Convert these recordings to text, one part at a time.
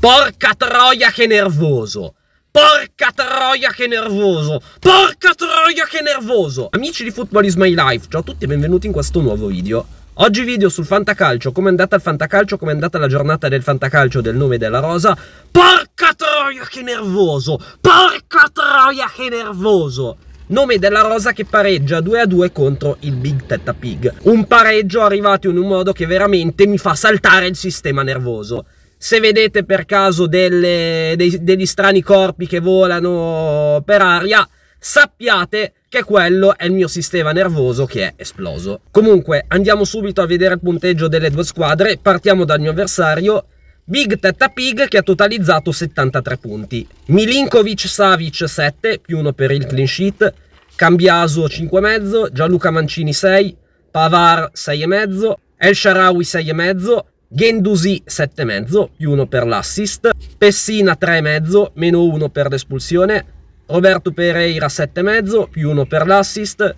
Porca troia che nervoso! Porca troia che nervoso! Porca troia che nervoso! Amici di Football is my life, ciao a tutti e benvenuti in questo nuovo video. Oggi video sul fantacalcio, com'è andata il fantacalcio, com'è andata la giornata del fantacalcio del nome della rosa. Porca troia che nervoso! Porca troia che nervoso! Nome della Rosa che pareggia 2 a 2 contro il Big Tetta Pig. Un pareggio arrivato in un modo che veramente mi fa saltare il sistema nervoso se vedete per caso delle, dei, degli strani corpi che volano per aria, sappiate che quello è il mio sistema nervoso che è esploso. Comunque, andiamo subito a vedere il punteggio delle due squadre. Partiamo dal mio avversario. Big Tetta Pig che ha totalizzato 73 punti. Milinkovic Savic 7 più 1 per il clean sheet. Cambiaso 5,5, Gianluca Mancini 6, Pavar 6,5, El Sharawi 6,5, Gendusi 7,5 più 1 per l'assist, Pessina 3,5 meno 1 per l'espulsione, Roberto Pereira 7,5 più 1 per l'assist,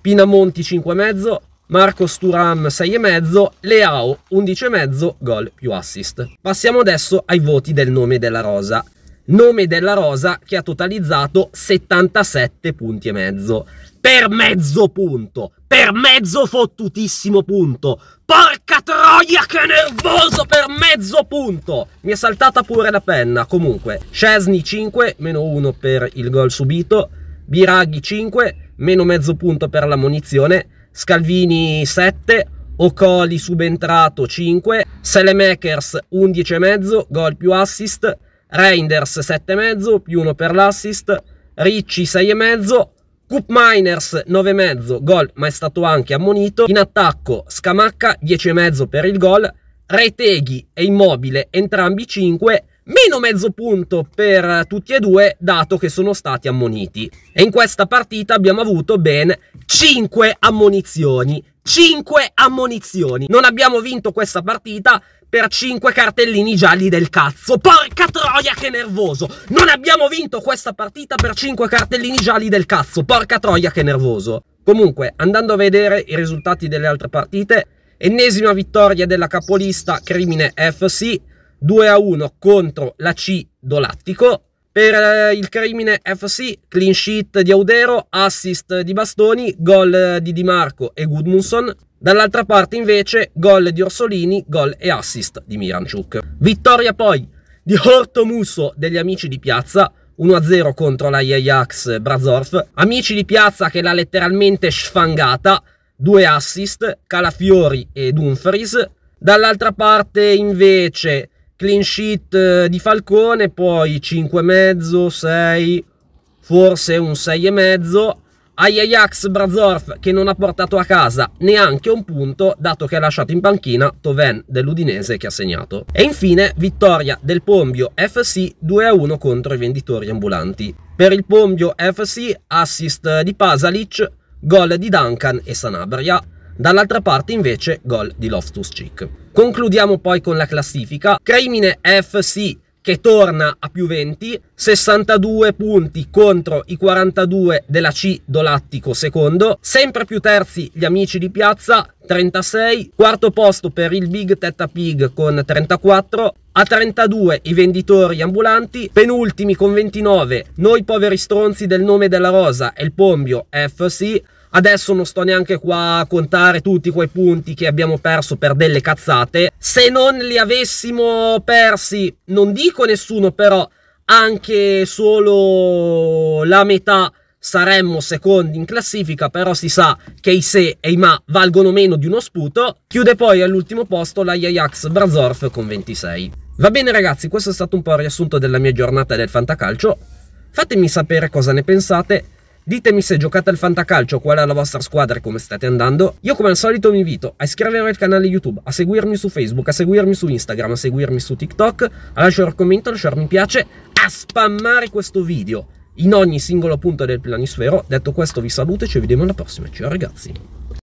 Pinamonti 5,5, Marcos Turam 6,5, Leao 11,5 gol più assist. Passiamo adesso ai voti del nome della rosa nome della Rosa che ha totalizzato 77 punti e mezzo. Per mezzo punto, per mezzo fottutissimo punto. Porca troia che nervoso per mezzo punto. Mi è saltata pure la penna. Comunque, Scesni 5, meno 1 per il gol subito. Biraghi 5, meno mezzo punto per la munizione. Scalvini 7, Ocoli subentrato 5, Selemakers 11,5, gol più assist, Reinders 7,5 più 1 per l'assist, Ricci 6,5, Coop Miners 9,5 gol ma è stato anche ammonito, in attacco Scamacca 10,5 per il gol, Reteghi e Immobile entrambi 5, meno mezzo punto per tutti e due dato che sono stati ammoniti. E in questa partita abbiamo avuto ben 5 ammonizioni, 5 ammonizioni. Non abbiamo vinto questa partita per 5 cartellini gialli del cazzo. Porca troia che nervoso! Non abbiamo vinto questa partita per 5 cartellini gialli del cazzo. Porca troia che nervoso. Comunque, andando a vedere i risultati delle altre partite, ennesima vittoria della capolista Crimine FC, 2 a 1 contro la C Dolattico, per eh, il Crimine FC, clean sheet di Audero, assist di Bastoni, gol eh, di Di Marco e Gudmundsson. Dall'altra parte invece gol di Orsolini, gol e assist di Miranchuk. Vittoria poi di Orto Musso degli amici di piazza, 1-0 contro la l'Ajax Brazorf. Amici di piazza che l'ha letteralmente sfangata, due assist, Calafiori e Dumfries. Dall'altra parte invece clean sheet eh, di Falcone, poi 5,5, 6, forse un 6,5. Ajax Brazorf che non ha portato a casa neanche un punto, dato che ha lasciato in panchina Toven dell'Udinese che ha segnato. E infine vittoria del Pombio FC 2-1 contro i venditori ambulanti. Per il Pombio FC assist di Pasalic, gol di Duncan e Sanabria, dall'altra parte invece gol di Loftus Cheek. Concludiamo poi con la classifica, Crimine FC che torna a più 20, 62 punti contro i 42 della C Dolattico secondo, sempre più terzi gli amici di piazza, 36, quarto posto per il Big Tetta Pig con 34, a 32 i venditori ambulanti, penultimi con 29 noi poveri stronzi del nome della rosa e il Pombio FC, Adesso non sto neanche qua a contare tutti quei punti che abbiamo perso per delle cazzate. Se non li avessimo persi, non dico nessuno, però anche solo la metà saremmo secondi in classifica, però si sa che i se e i ma valgono meno di uno sputo. Chiude poi all'ultimo posto la Ajax Brazorf con 26. Va bene ragazzi, questo è stato un po' il riassunto della mia giornata del fantacalcio. Fatemi sapere cosa ne pensate. Ditemi se giocate al fantacalcio, qual è la vostra squadra e come state andando. Io come al solito vi invito a iscrivervi al canale YouTube, a seguirmi su Facebook, a seguirmi su Instagram, a seguirmi su TikTok, a lasciare un commento, a lasciare un mi piace, a spammare questo video in ogni singolo punto del planisfero. Detto questo vi saluto e ci vediamo alla prossima. Ciao ragazzi!